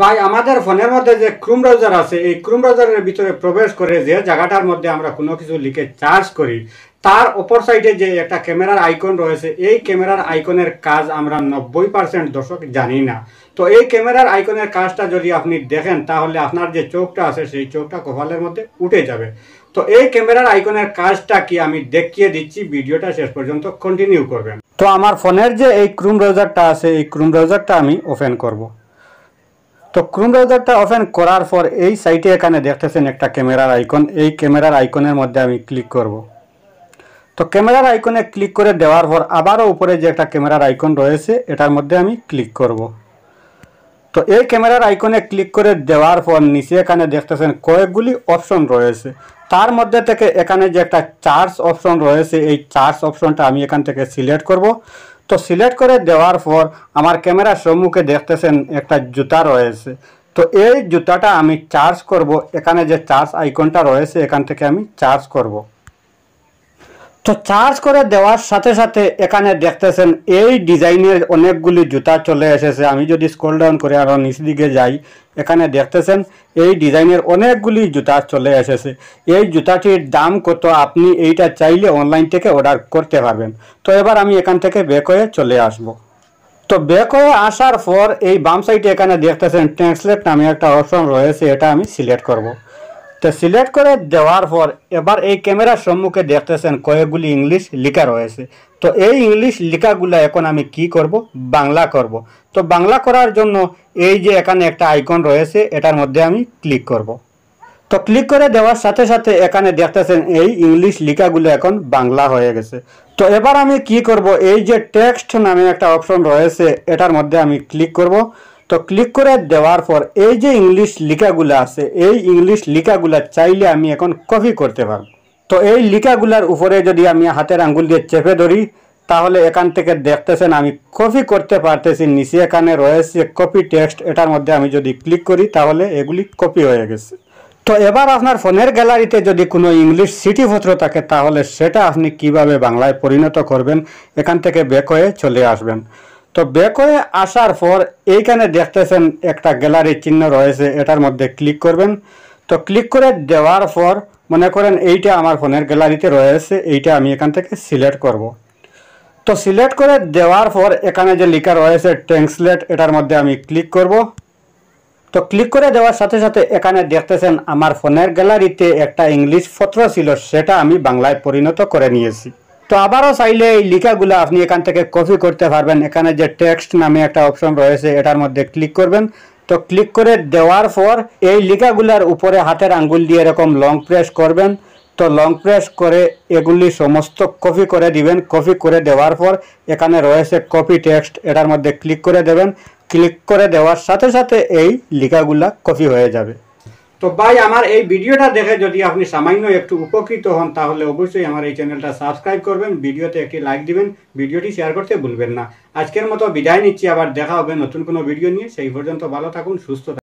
ভাই আমাদের ফোনের মধ্যে যে ক্রুম ব্রাউজার আছে এই ক্রুম ব্রাউজারের ভিতরে প্রবেশ করে যে জায়গাটার মধ্যে আমরা কোনো কিছু লিখে চার্জ করি তার অপর সাইডে যে একটা ক্যামেরার আইকন রয়েছে এই ক্যামেরার আইকনের কাজ আমরা নব্বই পার্সেন্ট দর্শক জানি না তো এই ক্যামেরার আইকনের কাজটা যদি আপনি দেখেন তাহলে আপনার যে চোখটা আছে সেই চোখটা কপালের মধ্যে উঠে যাবে তো এই ক্যামেরার আইকনের কাজটা কি আমি দেখিয়ে দিচ্ছি ভিডিওটা শেষ পর্যন্ত কন্টিনিউ করবেন তো আমার ফোনের যে এই ক্রুম ব্রাউজারটা আছে এই ক্রুম ব্রাউজারটা আমি ওপেন করবো তো ক্রোম ব্রাউজারটা ওপেন করার পর এই সাইটে এখানে দেখতেছেন একটা ক্যামেরার আইকন এই ক্যামেরার আইকনের মধ্যে আমি ক্লিক করব তো ক্যামেরার আইকনে ক্লিক করে দেওয়ার পর আবারও উপরে যে একটা ক্যামেরার আইকন রয়েছে এটার মধ্যে আমি ক্লিক করব তো এই ক্যামেরার আইকনে ক্লিক করে দেওয়ার পর নিচে এখানে দেখতেছেন কয়েকগুলি অপশন রয়েছে তার মধ্যে থেকে এখানে যে একটা চার্জ অপশন রয়েছে এই চার্জ অপশনটা আমি এখান থেকে সিলেক্ট করব তো সিলেক্ট করে দেওয়ার পর আমার ক্যামেরার সম্মুখে দেখতেছেন একটা জুতা রয়েছে তো এই জুতাটা আমি চার্জ করব এখানে যে চার্জ আইকনটা রয়েছে এখান থেকে আমি চার্জ করব তো চার্জ করে দেওয়ার সাথে সাথে এখানে দেখতেছেন এই ডিজাইনের অনেকগুলি জুতা চলে এসেছে আমি যদি স্কোল ডাউন করে আরও নিচ দিকে যাই এখানে দেখতেছেন এই ডিজাইনের অনেকগুলি জুতা চলে এসেছে এই জুতাটির দাম কত আপনি এইটা চাইলে অনলাইন থেকে অর্ডার করতে পারবেন তো এবার আমি এখান থেকে বেক হয়ে চলে আসবো তো বেক হয়ে আসার পর এই বাম সাইডে এখানে দেখতেছেন ট্যাক্সলেট নামে একটা অপশন রয়েছে এটা আমি সিলেক্ট করব। তো সিলেক্ট করে দেওয়ার পর এবার এই ক্যামেরার সম্মুখে দেখতেছেন কয়েকগুলি ইংলিশ লেখা রয়েছে তো এই ইংলিশ লেখাগুলো এখন আমি কি করব বাংলা করব তো বাংলা করার জন্য এই যে এখানে একটা আইকন রয়েছে এটার মধ্যে আমি ক্লিক করব। তো ক্লিক করে দেওয়ার সাথে সাথে এখানে দেখতেছেন এই ইংলিশ লেখাগুলো এখন বাংলা হয়ে গেছে তো এবার আমি কি করব এই যে টেক্সট নামে একটা অপশন রয়েছে এটার মধ্যে আমি ক্লিক করব তো ক্লিক করে দেওয়ার পর এই যে ইংলিশ লিখাগুলো আছে এই ইংলিশ লিকাগুলা চাইলে আমি এখন কপি করতে পারব তো এই লিকাগুলার উপরে যদি আমি হাতের আঙ্গুল দিয়ে চেপে ধরি তাহলে এখান থেকে দেখতেছেন আমি কপি করতে পারতেছি নিচে এখানে রয়েছে কপি টেক্সট এটার মধ্যে আমি যদি ক্লিক করি তাহলে এগুলি কপি হয়ে গেছে তো এবার আপনার ফোনের গ্যালারিতে যদি কোনো ইংলিশ সিটিপত্র থাকে তাহলে সেটা আপনি কিভাবে বাংলায় পরিণত করবেন এখান থেকে বেক হয়ে চলে আসবেন তো ব্যাক হয়ে আসার পর এইখানে দেখতেছেন একটা গ্যালারি চিহ্ন রয়েছে এটার মধ্যে ক্লিক করবেন তো ক্লিক করে দেওয়ার পর মনে করেন এইটা আমার ফোনের গ্যালারিতে রয়েছে এইটা আমি এখান থেকে সিলেক্ট করব। তো সিলেক্ট করে দেওয়ার পর এখানে যে লেখা রয়েছে ট্রান্সলেট এটার মধ্যে আমি ক্লিক করব। তো ক্লিক করে দেওয়ার সাথে সাথে এখানে দেখতেছেন আমার ফোনের গ্যালারিতে একটা ইংলিশ পত্র ছিল সেটা আমি বাংলায় পরিণত করে নিয়েছি তো আবারও চাইলে এই লিখাগুলো আপনি এখান থেকে কপি করতে পারবেন এখানে যে টেক্সট নামে একটা অপশন রয়েছে এটার মধ্যে ক্লিক করবেন তো ক্লিক করে দেওয়ার পর এই লিখাগুলার উপরে হাতের আঙ্গুল দিয়ে এরকম লং প্রেস করবেন তো লং প্রেস করে এগুলি সমস্ত কপি করে দিবেন কপি করে দেওয়ার পর এখানে রয়েছে কপি টেক্সট এটার মধ্যে ক্লিক করে দেবেন ক্লিক করে দেওয়ার সাথে সাথে এই লিখাগুলা কপি হয়ে যাবে তো ভাই আমার এই ভিডিওটা দেখে যদি আপনি সামান্য একটু উপকৃত হন তাহলে অবশ্যই আমার এই চ্যানেলটা সাবস্ক্রাইব করবেন ভিডিওতে একটি লাইক দিবেন ভিডিওটি শেয়ার করতে ভুলবেন না আজকের মতো বিদায় নিচ্ছি আবার দেখা হবে নতুন কোনো ভিডিও নিয়ে সেই পর্যন্ত ভালো থাকুন সুস্থ